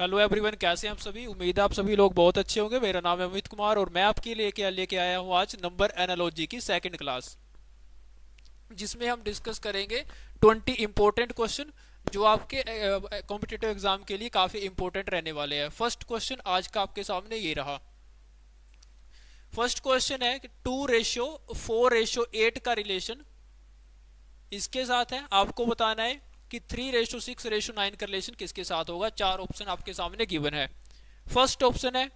Hello everyone कैसे हैं आप सभी उम्मीद है आप सभी लोग बहुत अच्छे होंगे मेरा नाम है अमित कुमार और मैं आपके लिए क्या लेके आया हूँ आज नंबर एनालॉजी की सेकंड क्लास जिसमें हम डिस्कस करेंगे 20 इंपॉर्टेंट क्वेश्चन जो आपके कॉम्पिटेटिव एग्जाम के लिए काफ़ी इंपॉर्टेंट रहने वाले हैं फर्स्ट क्वेश्चन आज का आपके सामने ये रहा फर्स्ट क्वेश्चन है two ratio four ratio eight का रिलेशन इसके साथ है आपको बताना है कि three ratio six ratio nine का रिलेशन किसके साथ होगा चार ऑप्शन आपके सामने गिवन है फर्स्ट ऑप्शन है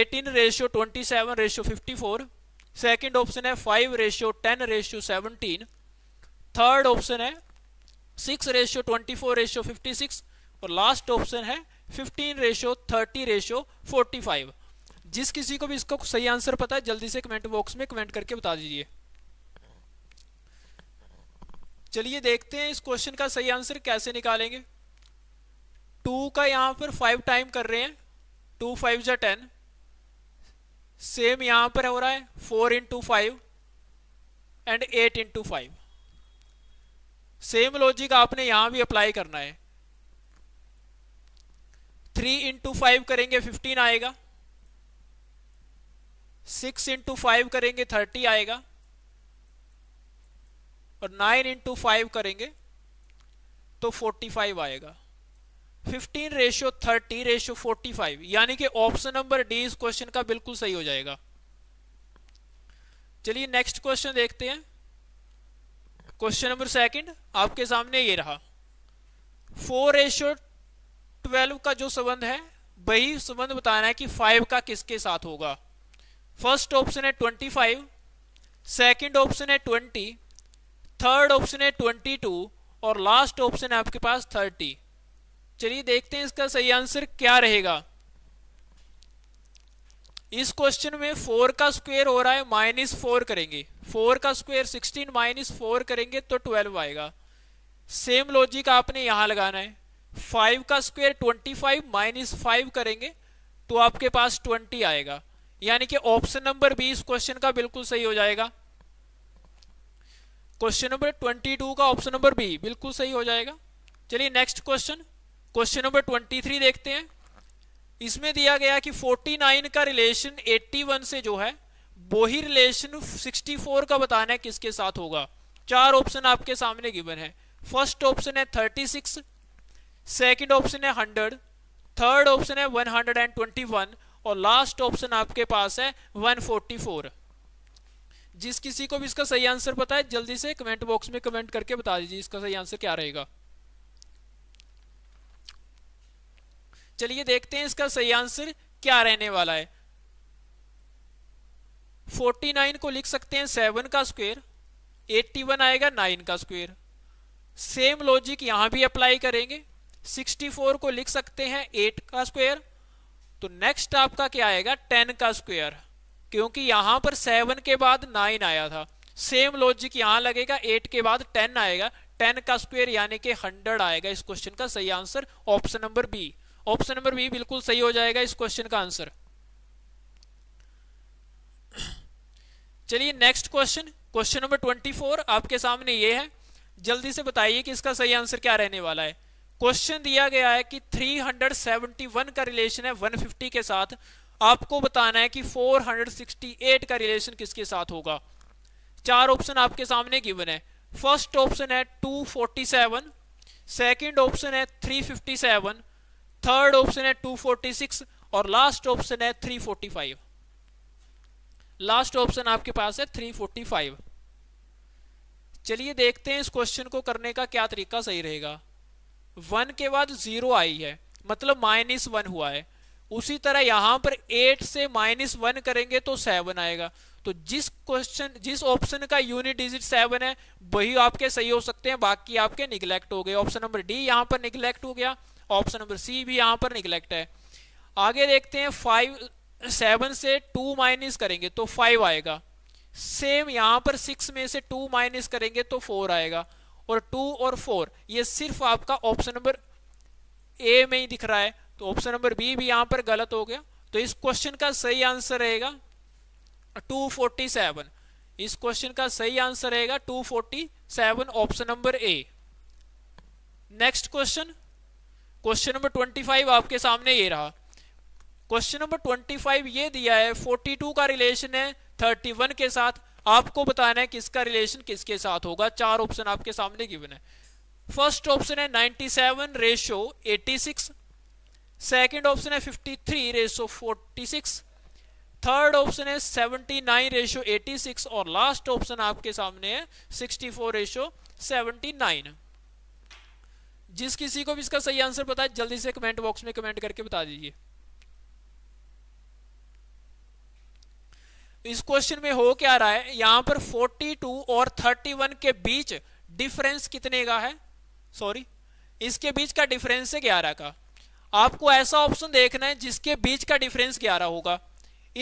eighteen ratio twenty seven ratio fifty four second option है five ratio ten ratio seventeen third option है six ratio twenty four ratio fifty six और लास्ट ऑप्शन है fifteen ratio thirty ratio forty five जिस किसी को भी इसका सही आंसर पता है जल्दी से कमेंट बॉक्स में कमेंट करके बता दीजिए चलिए देखते हैं इस क्वेश्चन का सही आंसर कैसे निकालेंगे टू का यहाँ पर फाइव टाइम कर रहे हैं टू फाइव या टेन सेम यहाँ पर हो रहा है four into five and eight into five same logic आपने यहाँ भी अप्लाई करना है थ्री इंटू फाइव करेंगे फिफ्टीन आएगा सिक्स इंटू फाइव करेंगे थर्टी आएगा और नाइन इंटू फाइव करेंगे तो फोर्टी फाइव आएगा fifteen ratio thirty ratio forty five यानी कि ऑप्शन नंबर डी इस क्वेश्चन का बिल्कुल सही हो जाएगा चलिए नेक्स्ट क्वेश्चन देखते हैं क्वेश्चन नंबर सेकंड आपके सामने ये रहा फोर रेशियो ट्वेल्व का जो संबंध है वही संबंध बताना है कि फाइव का किसके साथ होगा फर्स्ट ऑप्शन है ट्वेंटी फाइव सेकेंड ऑप्शन है ट्वेंटी थर्ड ऑप्शन है ट्वेंटी टू और लास्ट ऑप्शन है आपके पास थर्टी चलिए देखते हैं इसका सही आंसर क्या रहेगा इस क्वेश्चन में फोर का स्क्वायर हो रहा है माइनस फोर करेंगे फोर का स्क्वायर सिक्सटीन माइनस फोर करेंगे तो ट्वेल्व आएगा सेम लॉजिक आपने यहां लगाना है फाइव का square twenty five minus five करेंगे तो आपके पास ट्वेंटी आएगा यानी कि ऑप्शन नंबर बी इस क्वेश्चन का बिल्कुल सही हो जाएगा क्वेश्चन नंबर ट्वेंटी टू का ऑप्शन नंबर बी बिल्कुल सही हो जाएगा चलिए next question question number twenty three देखते हैं इसमें दिया गया कि फोर्टी नाइन का रिलेशन एट्टी वन से जो है वो ही रिलेशन सिक्सटी फोर का बताना है किसके साथ होगा चार ऑप्शन आपके सामने गिवन है फर्स्ट ऑप्शन है थर्टी सिक्स सेकेंड ऑप्शन है हंड्रेड थर्ड ऑप्शन है one hundred and twenty one और लास्ट ऑप्शन आपके पास है वन फोर्टी फोर जिस किसी को भी इसका सही आंसर पता है जल्दी से कमेंट बॉक्स में कमेंट करके बता दीजिए इसका सही आंसर क्या रहेगा चलिए देखते हैं इसका सही आंसर क्या रहने वाला है 49 को लिख सकते हैं 7 का स्क्वायर 81 आएगा 9 का स्क्वायर सेम लॉजिक यहां भी अप्लाई करेंगे 64 को लिख सकते हैं 8 का स्क्वायर तो नेक्स्ट आपका क्या आएगा 10 का स्क्वायर क्योंकि यहां पर सेवन के बाद नाइन आया था सेम लॉजिक यहां लगेगा एट के बाद टेन आएगा टेन का स्क्वायर यानी कि हंड्रेड आएगा इस क्वेश्चन का सही answer option number B option number B बिल्कुल सही हो जाएगा इस क्वेश्चन का आंसर चलिए next question question number twenty four आपके सामने ये है जल्दी से बताइए कि इसका सही आंसर क्या रहने वाला है क्वेश्चन दिया गया है कि 371 का रिलेशन है 150 के साथ आपको बताना है कि 468 का रिलेशन किसके साथ होगा चार ऑप्शन आपके सामने गिवन है फर्स्ट ऑप्शन है 247 सेकेंड ऑप्शन है 357 थर्ड ऑप्शन है 246 और लास्ट ऑप्शन है 345 लास्ट ऑप्शन आपके पास है 345 चलिए देखते हैं इस क्वेश्चन को करने का क्या तरीका सही रहेगा वन के बाद जीरो आई है मतलब माइनस वन हुआ है उसी तरह यहां पर एट से माइनस वन करेंगे तो सेवन आएगा तो जिस क्वेश्चन जिस ऑप्शन का यूनिट डिजिट सेवन है वही आपके सही हो सकते हैं बाकी आपके निगलेक्ट हो गए ऑप्शन नंबर डी यहां पर निगलेक्ट हो गया ऑप्शन नंबर सी भी यहां पर निगलेक्ट है आगे देखते हैं फाइव सेवन से टू माइनस करेंगे तो फाइव आएगा सेम यहां पर सिक्स में से टू माइनस करेंगे तो फोर आएगा और टू और फोर ये सिर्फ आपका ऑप्शन नंबर ए में ही दिख रहा है तो ऑप्शन नंबर बी भी यहां पर गलत हो गया तो इस क्वेश्चन का सही आंसर रहेगा 247 इस क्वेश्चन का सही आंसर रहेगा 247 option number A next question question number 25 आपके सामने ये रहा क्वेश्चन नंबर 25 ये दिया है 42 का रिलेशन है 31 के साथ आपको बताना है किसका रिलेशन किसके साथ होगा चार ऑप्शन आपके सामने गिवन है फर्स्ट ऑप्शन है 97 रेशियो 86 सेकेंड ऑप्शन है fifty three ratio forty six third option है नाइन रेशो सिक्स और लास्ट ऑप्शन आपके सामने है सिक्सटी फोर रेशो नाइन जिस किसी को भी इसका सही आंसर पता है जल्दी से कमेंट बॉक्स में कमेंट करके बता दीजिए इस क्वेश्चन में हो क्या रहा है यहां पर 42 और 31 के बीच डिफरेंस कितने का है सॉरी इसके बीच का डिफरेंस है ग्यारह का आपको ऐसा ऑप्शन देखना है जिसके बीच का डिफरेंस ग्यारह होगा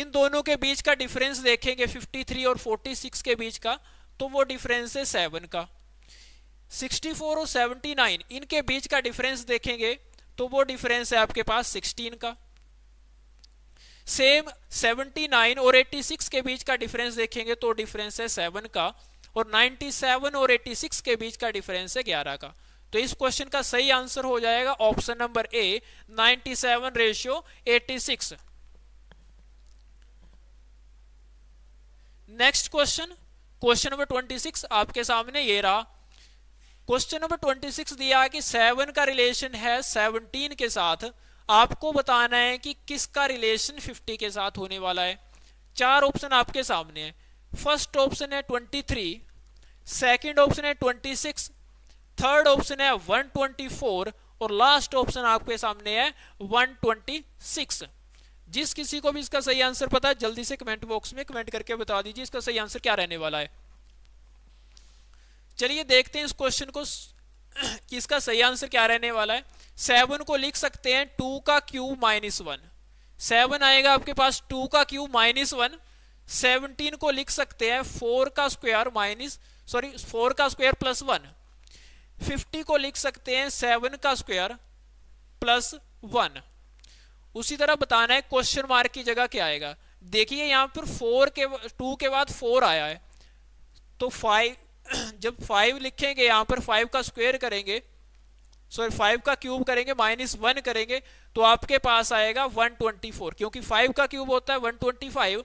इन दोनों के बीच का डिफरेंस देखेंगे 53 और 46 के बीच का तो वो डिफरेंस है सेवन का 64 और 79 इनके बीच का डिफरेंस देखेंगे तो वो डिफरेंस है आपके पास 16 का सेम 79 और 86 के बीच का डिफरेंस देखेंगे तो डिफरेंस है सेवन का और 97 और 86 के बीच का डिफरेंस है 11 का तो इस क्वेश्चन का सही आंसर हो जाएगा option number A 97 seven ratio eighty next question question number 26 आपके सामने ये रहा क्वेश्चन नंबर 26 दिया कि सेवन का रिलेशन है 17 के साथ आपको बताना है कि किसका रिलेशन 50 के साथ होने वाला है चार ऑप्शन आपके सामने है फर्स्ट ऑप्शन है 23 सेकंड ऑप्शन है 26 थर्ड ऑप्शन है 124 और लास्ट ऑप्शन आपके सामने है 126 जिस किसी को भी इसका सही आंसर पता है जल्दी से कमेंट बॉक्स में कमेंट करके बता दीजिए इसका सही आंसर क्या रहने वाला है चलिए देखते हैं इस क्वेश्चन को कि इसका सही आंसर क्या रहने वाला है सेवन को लिख सकते हैं टू का क्यू माइनस वन सेवन आएगा आपके पास टू का क्यू माइनस वन सेवनटीन को लिख सकते हैं फोर का स्क्वायर माइनस सॉरी फोर का स्क्वायर प्लस वन 50 को लिख सकते हैं 7 का स्क्वायर प्लस 1 उसी तरह बताना है क्वेश्चन मार्क की जगह क्या आएगा देखिए यहां पर 4 के 2 के बाद 4 आया है तो 5 जब 5 लिखेंगे यहां पर 5 का स्क्वायर करेंगे सॉरी फाइव का क्यूब करेंगे माइनस वन करेंगे तो आपके पास आएगा 124 क्योंकि फाइव का क्यूब होता है 125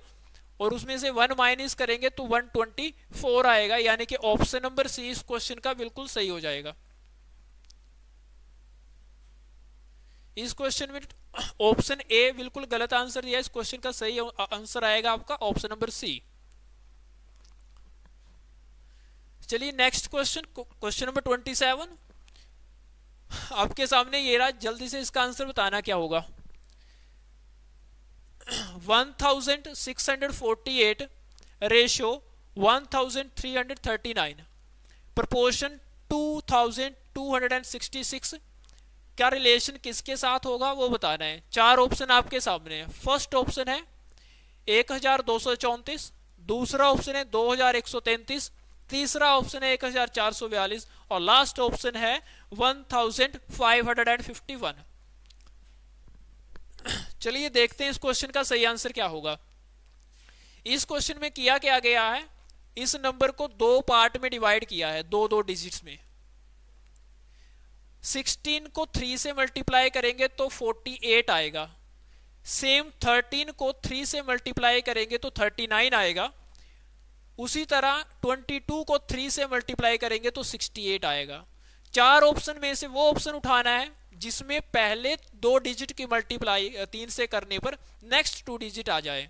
और उसमें से वन माइनस करेंगे तो वन ट्वेंटी फोर आएगा यानी कि ऑप्शन नंबर सी इस क्वेश्चन का बिल्कुल सही हो जाएगा इस क्वेश्चन में ऑप्शन ए बिल्कुल गलत आंसर दिया इस क्वेश्चन का सही आंसर आएगा आपका ऑप्शन नंबर सी चलिए next question question number twenty seven आपके सामने ये रहा जल्दी से इसका आंसर बताना क्या होगा 1648 ratio 1339 proportion 2266 क्या रिलेशन किसके साथ होगा वो बताना है चार ऑप्शन आपके सामने है फर्स्ट ऑप्शन है एक दूसरा ऑप्शन है 2133 तीसरा ऑप्शन है 1442 और लास्ट ऑप्शन है 1551 चलिए देखते हैं इस क्वेश्चन का सही आंसर क्या होगा इस क्वेश्चन में किया क्या गया है इस नंबर को दो पार्ट में डिवाइड किया है दो दो डिजिट्स में 16 को 3 से मल्टीप्लाई करेंगे तो 48 आएगा सेम 13 को 3 से मल्टीप्लाई करेंगे तो 39 आएगा उसी तरह 22 को 3 से मल्टीप्लाई करेंगे तो 68 आएगा चार ऑप्शन में से वो ऑप्शन उठाना है जिसमें पहले दो डिजिट की मल्टीप्लाई तीन से करने पर नेक्स्ट टू डिजिट आ जाए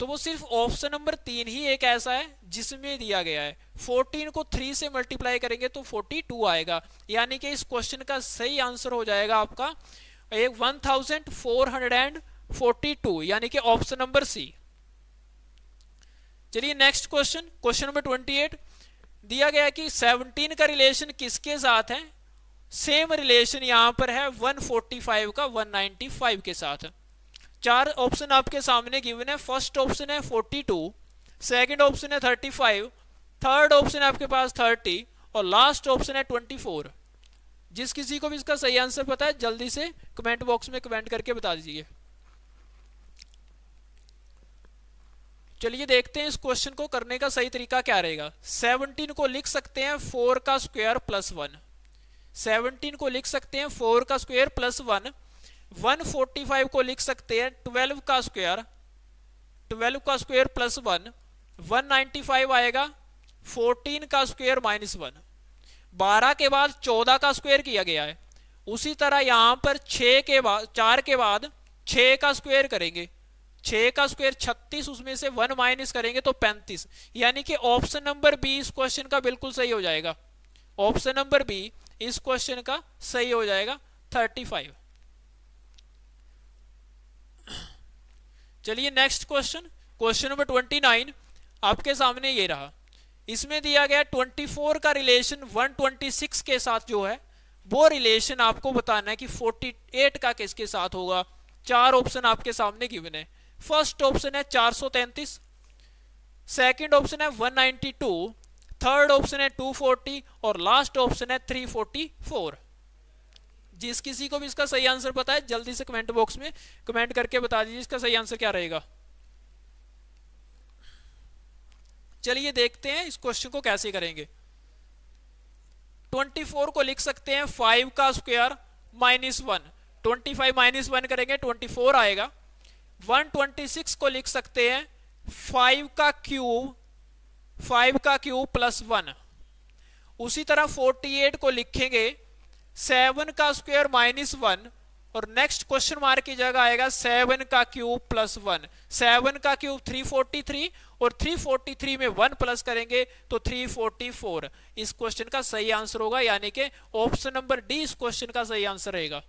तो वो सिर्फ ऑप्शन नंबर तीन ही एक ऐसा है जिसमें दिया गया है 14 को 3 से मल्टीप्लाई करेंगे तो 42 आएगा यानी कि इस क्वेश्चन का सही आंसर हो जाएगा आपका एक 1442 यानी कि ऑप्शन नंबर सी चलिए नेक्स्ट क्वेश्चन क्वेश्चन नंबर 28 दिया गया कि 17 का रिलेशन किसके साथ है सेम रिलेशन यहां पर है 145 का 195 के साथ चार ऑप्शन आपके सामने गिवन है फर्स्ट ऑप्शन है 42 सेकंड ऑप्शन है 35 थर्ड ऑप्शन है आपके पास 30 और लास्ट ऑप्शन है 24 जिस किसी को भी इसका सही आंसर पता है जल्दी से कमेंट बॉक्स में कमेंट करके बता दीजिए चलिए देखते हैं इस क्वेश्चन को करने का सही तरीका क्या रहेगा 17 को लिख सकते हैं 4 का स्क्वायर प्लस वन सेवनटीन को लिख सकते हैं फोर का square plus one one forty five को लिख सकते हैं ट्वेल्व का स्क्वायर ट्वेल्व का square plus one one five आएगा फोर्टीन का स्क्वायर माइनस वन बारह के बाद चौदह का स्क्वायर किया गया है उसी तरह यहां पर छः के बाद चार के बाद छः का स्क्वायर करेंगे छः का स्क्वायर छत्तीस उसमें से वन माइनस करेंगे तो पैंतीस यानी कि ऑप्शन नंबर बी इस क्वेश्चन का बिल्कुल सही हो जाएगा ऑप्शन नंबर बी इस क्वेश्चन का सही हो जाएगा 35 चलिए नेक्स्ट क्वेश्चन क्वेश्चन नंबर 29 आपके सामने ये रहा इसमें दिया गया 24 का रिलेशन 126 के साथ जो है वो रिलेशन आपको बताना है कि 48 का किसके साथ होगा चार ऑप्शन आपके सामने गिवन है फर्स्ट ऑप्शन है 433 सेकंड ऑप्शन है 192 थर्ड ऑप्शन है 240 और लास्ट ऑप्शन है 344 जिस किसी को भी इसका सही आंसर पता है जल्दी से कमेंट बॉक्स में कमेंट करके बता दीजिए इसका सही आंसर क्या रहेगा चलिए देखते हैं इस क्वेश्चन को कैसे करेंगे 24 को लिख सकते हैं 5 का square minus one twenty five minus one करेंगे 24 आएगा 126 को लिख सकते हैं 5 का क्यूब फाइव का क्यूब प्लस वन उसी तरह फोर्टी एट को लिखेंगे सेवन का स्क्वायर माइनस वन और नेक्स्ट क्वेश्चन मार्क की जगह आएगा सेवन का क्यूब प्लस वन सेवन का क्यूब थ्री फोर्टी थ्री और थ्री फोर्टी थ्री में वन प्लस करेंगे तो थ्री फोर्टी फोर इस क्वेश्चन का सही आंसर होगा यानी कि ऑप्शन नंबर डी इस क्वेश्चन का सही आंसर रहेगा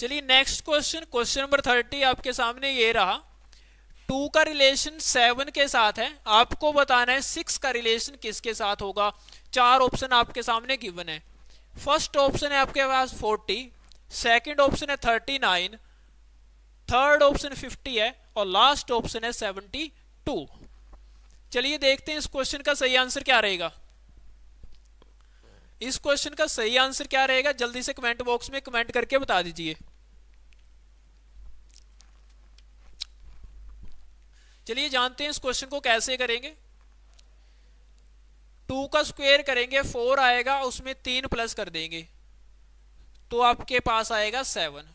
चलिए next question question number thirty आपके सामने ये रहा टू का रिलेशन सेवन के साथ है आपको बताना है सिक्स का रिलेशन किसके साथ होगा चार ऑप्शन आपके सामने गिवन है फर्स्ट ऑप्शन है आपके पास फोर्टी सेकेंड ऑप्शन है thirty nine third option fifty है और लास्ट ऑप्शन है सेवनटी टू चलिए देखते हैं इस क्वेश्चन का सही आंसर क्या रहेगा इस क्वेश्चन का सही आंसर क्या रहेगा जल्दी से कमेंट बॉक्स में कमेंट करके बता दीजिए चलिए जानते हैं इस क्वेश्चन को कैसे करेंगे टू का स्क्वायर करेंगे फोर आएगा उसमें तीन प्लस कर देंगे तो आपके पास आएगा सेवन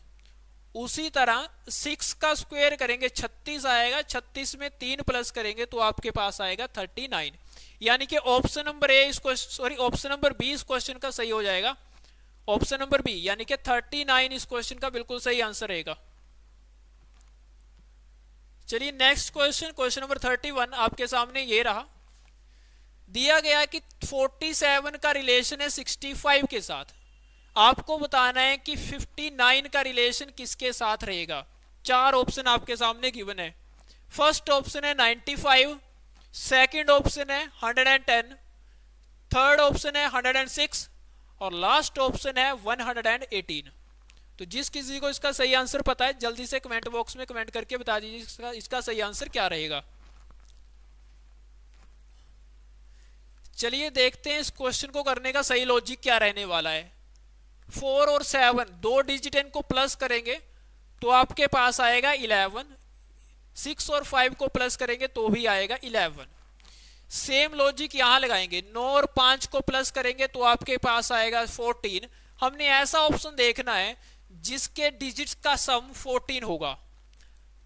उसी तरह सिक्स का स्क्वायर करेंगे छत्तीस आएगा छत्तीस में तीन प्लस करेंगे तो आपके पास आएगा थर्टी नाइन यानी कि ऑप्शन नंबर ए इस question sorry option number B इस क्वेश्चन का सही हो जाएगा ऑप्शन नंबर बी यानी कि थर्टी नाइन इस क्वेश्चन का बिल्कुल सही आंसर रहेगा चलिए next question question number thirty one आपके सामने ये रहा दिया गया कि फोर्टी सेवन का रिलेशन है सिक्सटी फाइव के साथ आपको बताना है कि फिफ्टी नाइन का रिलेशन किसके साथ रहेगा चार ऑप्शन आपके सामने गिवन है फर्स्ट ऑप्शन है नाइन्टी फाइव सेकेंड ऑप्शन है hundred and ten third option है हंड्रेड एंड सिक्स और लास्ट ऑप्शन है वन हंड्रेड एंड एटीन तो जिस किसी को इसका सही आंसर पता है जल्दी से कमेंट बॉक्स में कमेंट करके बता दीजिए इसका इसका सही आंसर क्या रहेगा चलिए देखते हैं इस क्वेश्चन को करने का सही लॉजिक क्या रहने वाला है फोर और सेवन दो डिजिट इनको प्लस करेंगे तो आपके पास आएगा इलेवन सिक्स और फाइव को प्लस करेंगे तो भी आएगा इलेवन सेम लॉजिक यहां लगाएंगे नौ और पांच को प्लस करेंगे तो आपके पास आएगा फोर्टीन हमने ऐसा ऑप्शन देखना है जिसके डिजिट्स का सम 14 होगा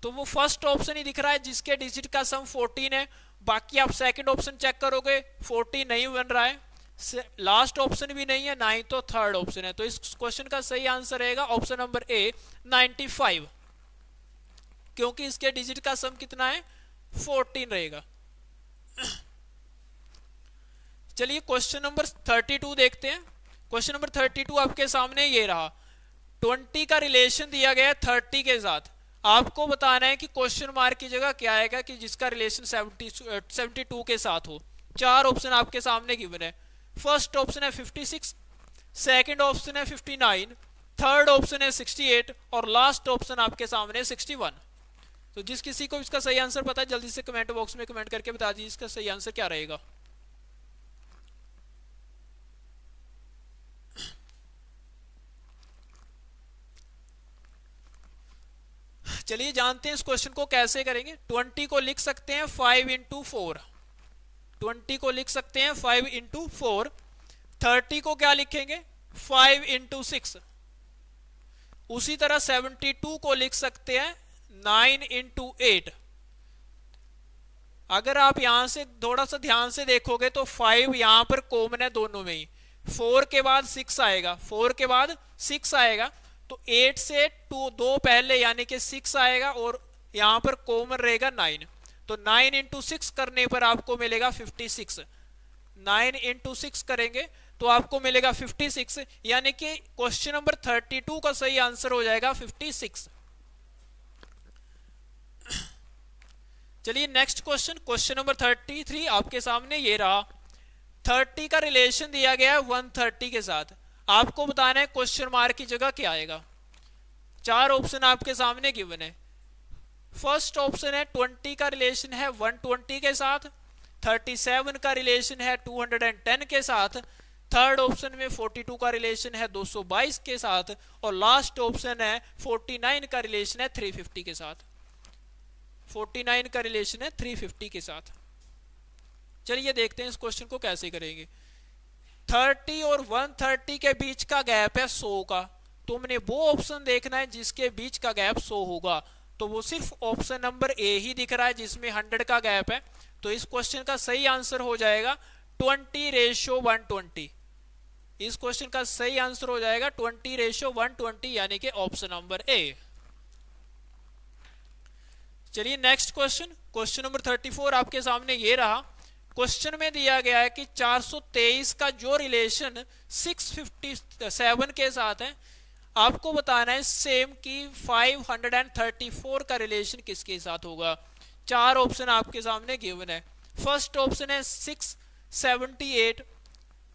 तो वो फर्स्ट ऑप्शन ही दिख रहा है जिसके डिजिट का सम 14 है बाकी आप सेकंड ऑप्शन चेक करोगे 14 नहीं बन रहा है लास्ट ऑप्शन भी नहीं है ना ही तो थर्ड ऑप्शन है तो इस क्वेश्चन का सही आंसर रहेगा ऑप्शन नंबर ए 95 क्योंकि इसके डिजिट का सम कितना है 14 रहेगा चलिए क्वेश्चन नंबर 32 देखते हैं क्वेश्चन नंबर 32 आपके सामने ये रहा ट्वेंटी का रिलेशन दिया गया है थर्टी के साथ आपको बताना है कि क्वेश्चन मार्क की जगह क्या आएगा कि जिसका रिलेशन सेवेंटी सेवेंटी टू के साथ हो चार ऑप्शन आपके सामने गिवन है फर्स्ट ऑप्शन है फिफ्टी सिक्स सेकेंड ऑप्शन है फिफ्टी नाइन थर्ड ऑप्शन है सिक्सटी एट और लास्ट ऑप्शन आपके सामने सिक्सटी वन तो जिस किसी को इसका सही आंसर पता है जल्दी से कमेंट बॉक्स में कमेंट करके बता दीजिए इसका सही आंसर क्या रहेगा चलिए जानते हैं इस क्वेश्चन को कैसे करेंगे ट्वेंटी को लिख सकते हैं फाइव इंटू फोर ट्वेंटी को लिख सकते हैं फाइव इंटू फोर थर्टी को क्या लिखेंगे फाइव इंटू सिक्स उसी तरह सेवेंटी टू को लिख सकते हैं नाइन इंटू एट अगर आप यहां से थोड़ा सा ध्यान से देखोगे तो फाइव यहां पर कॉमन है दोनों में ही फोर के बाद सिक्स आएगा फोर के बाद सिक्स आएगा तो एट से टू दो पहले यानी कि सिक्स आएगा और यहाँ पर कॉमन रहेगा नाइन तो नाइन इंटू सिक्स करने पर आपको मिलेगा fifty six nine into six करेंगे तो आपको मिलेगा फिफ्टी सिक्स यानी कि क्वेश्चन नंबर थर्टी टू का सही आंसर हो जाएगा फिफ्टी सिक्स चलिए next question question number thirty three आपके सामने ये रहा थर्टी का रिलेशन दिया गया है वन थर्टी के साथ आपको बताना है क्वेश्चन मार्क की जगह क्या आएगा चार ऑप्शन आपके सामने गिवन है फर्स्ट ऑप्शन है ट्वेंटी का रिलेशन है ट्वेंटी के साथ सेवन का रिलेशन है टेन के साथ थर्ड ऑप्शन में फोर्टी टू का रिलेशन है दो सौ बाईस के साथ और लास्ट ऑप्शन है फोर्टी नाइन का रिलेशन है थ्री फिफ्टी के साथ फोर्टी नाइन का रिलेशन है थ्री फिफ्टी के साथ चलिए देखते हैं इस क्वेश्चन को कैसे करेंगे थर्टी और वन थर्टी के बीच का गैप है सो का तुमने वो ऑप्शन देखना है जिसके बीच का गैप सो होगा तो वो सिर्फ ऑप्शन नंबर ए ही दिख रहा है जिसमें हंड्रेड का गैप है तो इस क्वेश्चन का सही आंसर हो जाएगा रेशियो रेशो ट्वेंटी इस क्वेश्चन का सही आंसर हो जाएगा रेशियो रेशो ट्वेंटी यानी कि ऑप्शन नंबर ए चलिए next question question number thirty four आपके सामने ये रहा क्वेश्चन में दिया गया है कि 423 का जो रिलेशन 657 के साथ है आपको बताना है सेम की 534 का रिलेशन किसके साथ होगा चार ऑप्शन आपके सामने गिवन है फर्स्ट ऑप्शन है 678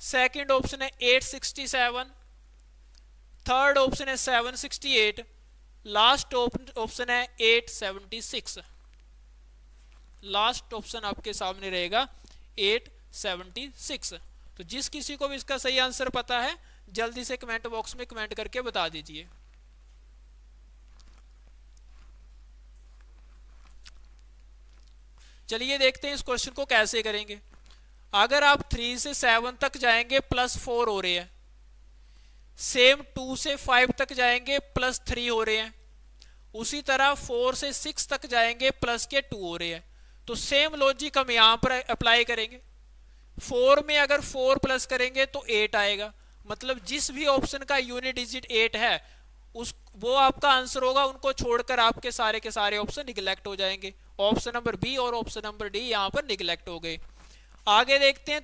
सेकंड ऑप्शन है 867 थर्ड ऑप्शन है 768 लास्ट ऑप्शन है 876 लास्ट ऑप्शन आपके सामने रहेगा एट सेवेंटी सिक्स तो जिस किसी को भी इसका सही आंसर पता है जल्दी से कमेंट बॉक्स में कमेंट करके बता दीजिए चलिए देखते हैं इस क्वेश्चन को कैसे करेंगे अगर आप थ्री से सेवन तक जाएंगे प्लस फोर हो रहे हैं सेम टू से फाइव तक जाएंगे प्लस थ्री हो रहे हैं उसी तरह फोर से सिक्स तक जाएंगे प्लस के टू हो रहे हैं तो सेम लॉजिक हम यहां पर अप्लाई करेंगे फोर में अगर फोर प्लस करेंगे तो एट आएगा मतलब जिस भी ऑप्शन का यूनिट डिजिट एट है उस वो आपका आंसर होगा उनको छोड़कर आपके सारे के सारे ऑप्शन निगलेक्ट हो जाएंगे ऑप्शन नंबर बी और ऑप्शन नंबर डी यहां पर निगलेक्ट हो गए आगे देखते हैं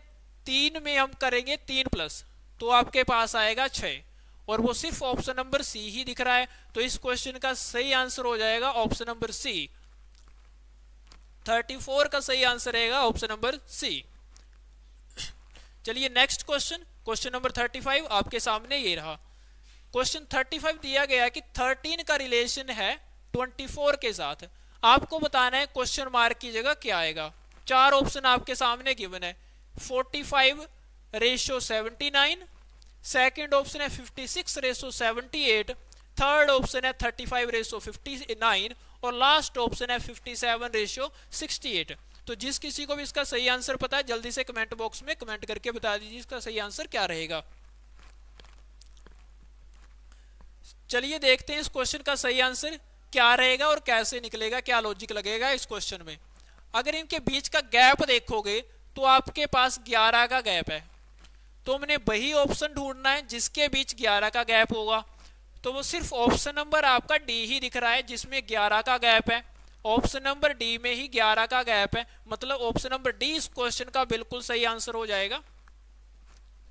तीन में हम करेंगे तीन प्लस तो आपके पास आएगा छ और वो सिर्फ ऑप्शन नंबर सी ही दिख रहा है तो इस क्वेश्चन का सही आंसर हो जाएगा option number C thirty four का सही आंसर रहेगा ऑप्शन नंबर सी चलिए next question question number thirty five आपके सामने ये रहा क्वेश्चन थर्टी फाइव दिया गया कि थर्टीन का रिलेशन है ट्वेंटी फोर के साथ आपको बताना है क्वेश्चन मार्क की जगह क्या आएगा चार ऑप्शन आपके सामने गिवन है forty five ratio seventy nine second option है fifty six ratio seventy eight third option है thirty five ratio fifty nine और लास्ट ऑप्शन है fifty seven ratio sixty eight तो जिस किसी को भी इसका सही आंसर पता है जल्दी से कमेंट बॉक्स में कमेंट करके बता दीजिए इसका सही आंसर क्या रहेगा चलिए देखते हैं इस क्वेश्चन का सही आंसर क्या रहेगा और कैसे निकलेगा क्या लॉजिक लगेगा इस क्वेश्चन में अगर इनके बीच का गैप देखोगे तो आपके पास 11 का गैप है तो हमने वही ऑप्शन ढूंढना है जिसके बीच 11 का गैप होगा तो वो सिर्फ ऑप्शन नंबर आपका डी ही दिख रहा है जिसमें ग्यारह का गैप है ऑप्शन नंबर डी में ही ग्यारह का गैप है मतलब ऑप्शन नंबर डी इस क्वेश्चन का बिल्कुल सही आंसर हो जाएगा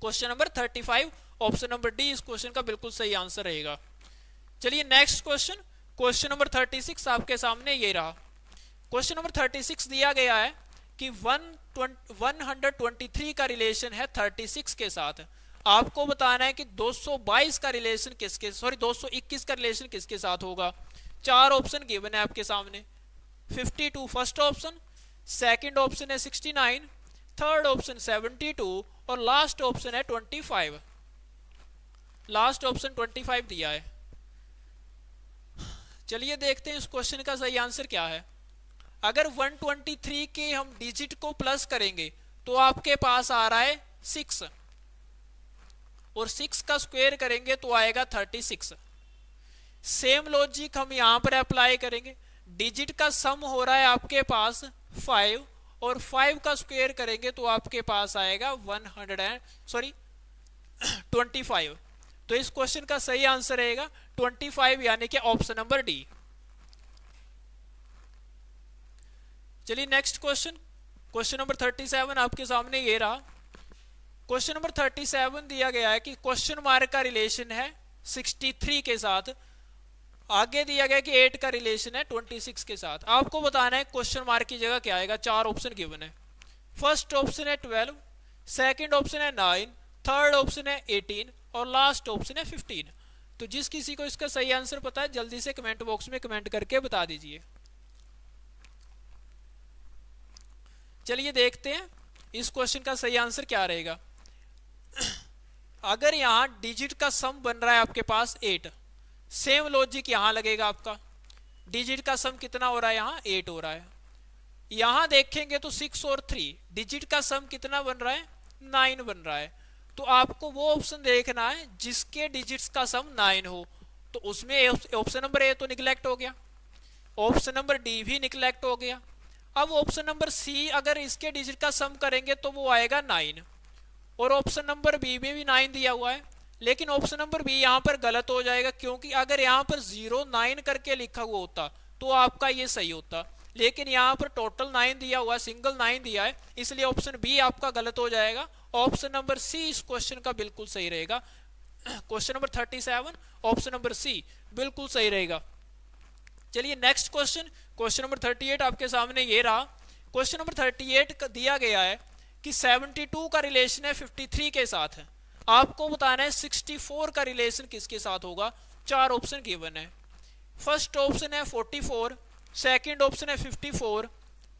question number thirty five option number D इस क्वेश्चन का बिल्कुल सही आंसर रहेगा चलिए next question question number thirty six आपके सामने ये रहा क्वेश्चन नंबर थर्टी सिक्स दिया गया है कि one one hundred twenty three का रिलेशन है थर्टी सिक्स के साथ है. आपको बताना है कि 222 का रिलेशन किसके सॉरी 221 का रिलेशन किसके साथ होगा चार ऑप्शन गिवन है आपके सामने 52 फर्स्ट ऑप्शन सेकंड ऑप्शन है 69 थर्ड ऑप्शन 72 और लास्ट ऑप्शन है 25 लास्ट ऑप्शन 25 दिया है चलिए देखते हैं इस क्वेश्चन का सही आंसर क्या है अगर 123 के हम डिजिट को प्लस करेंगे तो आपके पास आ रहा है सिक्स और सिक्स का स्क्वायर करेंगे तो आएगा थर्टी सिक्स सेम लॉजिक हम यहाँ पर अप्लाई करेंगे डिजिट का सम हो रहा है आपके पास फाइव और फाइव का स्क्वायर करेंगे तो आपके पास आएगा one hundred and sorry twenty five तो इस क्वेश्चन का सही आंसर रहेगा ट्वेंटी फाइव यानी कि ऑप्शन नंबर डी चलिए next question question number thirty seven आपके सामने ये रहा क्वेश्चन नंबर 37 दिया गया है कि क्वेश्चन मार्क का रिलेशन है 63 के साथ आगे दिया गया कि 8 का रिलेशन है 26 के साथ आपको बताना है क्वेश्चन मार्क की जगह क्या आएगा चार ऑप्शन गिवन है फर्स्ट ऑप्शन है 12 सेकंड ऑप्शन है 9 थर्ड ऑप्शन है 18 और लास्ट ऑप्शन है 15 तो जिस किसी को इसका सही आंसर पता है जल्दी से कमेंट बॉक्स में कमेंट करके बता दीजिए चलिए देखते हैं इस क्वेश्चन का सही आंसर क्या रहेगा अगर यहाँ डिजिट का सम बन रहा है आपके पास एट सेम लॉजिक यहाँ लगेगा आपका डिजिट का सम कितना हो रहा है यहाँ एट हो रहा है यहाँ देखेंगे तो सिक्स और थ्री डिजिट का सम कितना बन रहा है नाइन बन रहा है तो आपको वो ऑप्शन देखना है जिसके डिजिट्स का सम नाइन हो तो उसमें ऑप्शन नंबर ए तो निगलेक्ट हो गया ऑप्शन नंबर डी भी निगलेक्ट हो गया अब ऑप्शन नंबर सी अगर इसके डिजिट का सम करेंगे तो वो आएगा नाइन और ऑप्शन नंबर बी में भी नाइन दिया हुआ है लेकिन ऑप्शन नंबर बी यहाँ पर गलत हो जाएगा क्योंकि अगर यहाँ पर जीरो नाइन करके लिखा हुआ होता तो आपका ये सही होता लेकिन यहाँ पर टोटल नाइन दिया हुआ है सिंगल नाइन दिया है इसलिए ऑप्शन बी आपका गलत हो जाएगा ऑप्शन नंबर सी इस क्वेश्चन का बिल्कुल सही रहेगा question number thirty seven option number C बिल्कुल सही रहेगा चलिए next question question number thirty eight आपके सामने ये रहा क्वेश्चन नंबर थर्टी एट दिया गया है कि 72 का रिलेशन है 53 के साथ है आपको बताना है 64 का रिलेशन किसके साथ होगा चार ऑप्शन गिवन है फर्स्ट ऑप्शन है 44, सेकंड ऑप्शन है 54,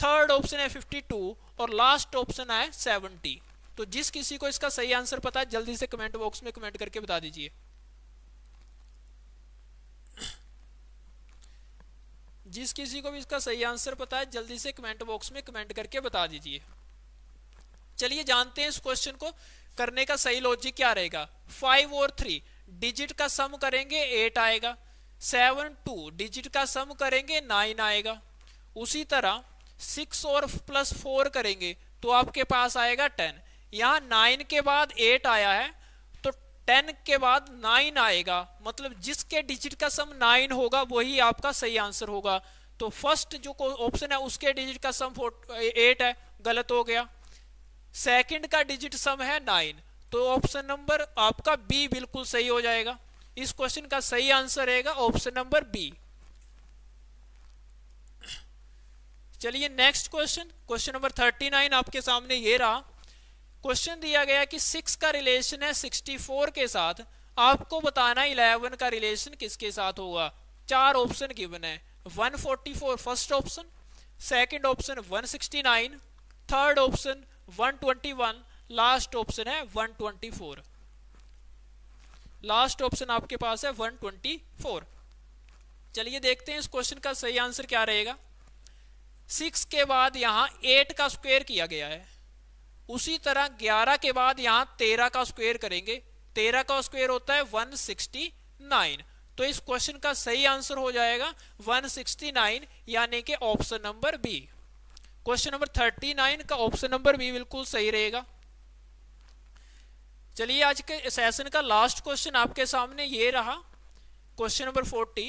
थर्ड ऑप्शन है 52 और लास्ट ऑप्शन है 70 तो जिस किसी को इसका सही आंसर पता है जल्दी से कमेंट बॉक्स में कमेंट करके बता दीजिए जिस किसी को भी इसका सही आंसर पता है जल्दी से कमेंट बॉक्स में कमेंट करके बता दीजिए चलिए जानते हैं इस क्वेश्चन को करने का सही लॉजिक क्या रहेगा फाइव और थ्री डिजिट का सम करेंगे एट आएगा सेवन टू डिजिट का सम करेंगे नाइन आएगा उसी तरह सिक्स और प्लस फोर करेंगे तो आपके पास आएगा टेन यहाँ नाइन के बाद एट आया है तो टेन के बाद नाइन आएगा मतलब जिसके डिजिट का सम नाइन होगा वही आपका सही आंसर होगा तो फर्स्ट जो ऑप्शन है उसके डिजिट का सम एट है गलत हो गया सेकंड का डिजिट सम है नाइन तो ऑप्शन नंबर आपका बी बिल्कुल सही हो जाएगा इस क्वेश्चन का सही आंसर रहेगा ऑप्शन नंबर बी चलिए next question question number thirty nine आपके सामने ये रहा क्वेश्चन दिया गया कि सिक्स का रिलेशन है सिक्सटी फोर के साथ आपको बताना इलेवन का रिलेशन किसके साथ होगा चार ऑप्शन गिवन है one forty four first option second option one sixty nine third option 121 last option है 124 लास्ट ऑप्शन आपके पास है 124 चलिए देखते हैं इस क्वेश्चन का सही आंसर क्या रहेगा सिक्स के बाद यहां एट का स्क्वायर किया गया है उसी तरह ग्यारह के बाद यहां तेरह का स्क्वायर करेंगे तेरह का स्क्वायर होता है 169 तो इस क्वेश्चन का सही आंसर हो जाएगा 169 यानी कि option number B question number thirty nine का ऑप्शन नंबर भी बिल्कुल सही रहेगा चलिए आज के सेशन का लास्ट क्वेश्चन आपके सामने ये रहा question number forty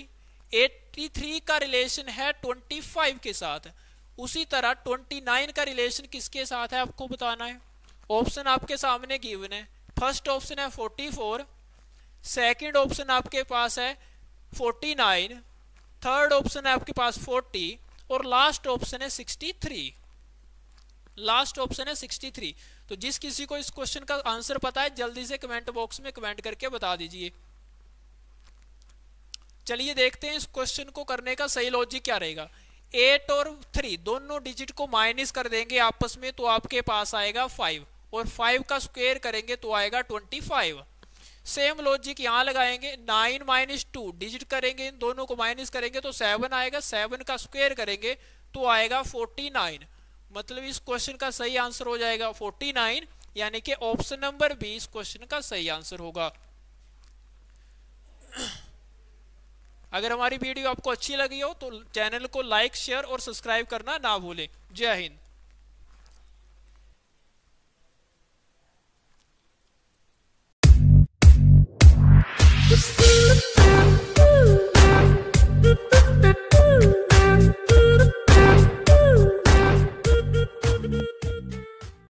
eighty three का रिलेशन है ट्वेंटी फाइव के साथ उसी तरह ट्वेंटी नाइन का रिलेशन किसके साथ है आपको बताना है ऑप्शन आपके सामने गिवन है फर्स्ट ऑप्शन है फोर्टी फोर सेकेंड ऑप्शन आपके पास है फोर्टी नाइन थर्ड ऑप्शन है आपके पास फोर्टी और लास्ट ऑप्शन है सिक्सटी थ्री लास्ट ऑप्शन है सिक्सटी थ्री तो जिस किसी को इस क्वेश्चन का आंसर पता है जल्दी से कमेंट बॉक्स में कमेंट करके बता दीजिए चलिए देखते हैं इस क्वेश्चन को करने का सही लॉजिक क्या रहेगा एट और थ्री दोनों डिजिट को माइनस कर देंगे आपस में तो आपके पास आएगा फाइव और फाइव का स्क्वेयर करेंगे तो आएगा ट्वेंटी फाइव सेम लॉजिक यहाँ लगाएंगे नाइन माइनस टू डिजिट करेंगे इन दोनों को माइनस करेंगे तो सेवन आएगा सेवन का स्क्वेयर करेंगे तो आएगा फोर्टी नाइन मतलब इस क्वेश्चन का सही आंसर हो जाएगा फोर्टी नाइन यानी कि ऑप्शन नंबर बी इस क्वेश्चन का सही आंसर होगा अगर हमारी वीडियो आपको अच्छी लगी हो तो चैनल को लाइक शेयर और सब्सक्राइब करना ना भूलें जय हिंद Thank you.